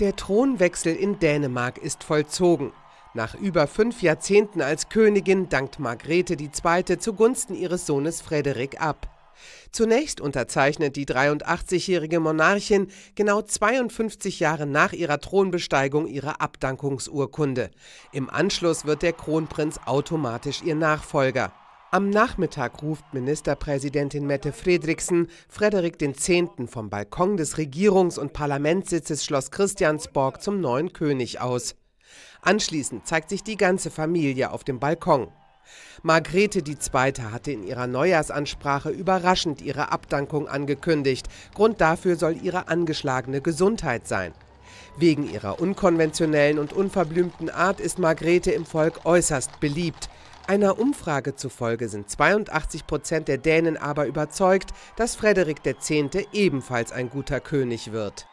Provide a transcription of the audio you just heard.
Der Thronwechsel in Dänemark ist vollzogen. Nach über fünf Jahrzehnten als Königin dankt Margrethe II. zugunsten ihres Sohnes Frederik ab. Zunächst unterzeichnet die 83-jährige Monarchin genau 52 Jahre nach ihrer Thronbesteigung ihre Abdankungsurkunde. Im Anschluss wird der Kronprinz automatisch ihr Nachfolger. Am Nachmittag ruft Ministerpräsidentin Mette Fredriksen Frederik X. vom Balkon des Regierungs- und Parlamentssitzes Schloss Christiansborg zum neuen König aus. Anschließend zeigt sich die ganze Familie auf dem Balkon. Margrete II. hatte in ihrer Neujahrsansprache überraschend ihre Abdankung angekündigt. Grund dafür soll ihre angeschlagene Gesundheit sein. Wegen ihrer unkonventionellen und unverblümten Art ist Margrethe im Volk äußerst beliebt. Einer Umfrage zufolge sind 82 Prozent der Dänen aber überzeugt, dass Frederik X. ebenfalls ein guter König wird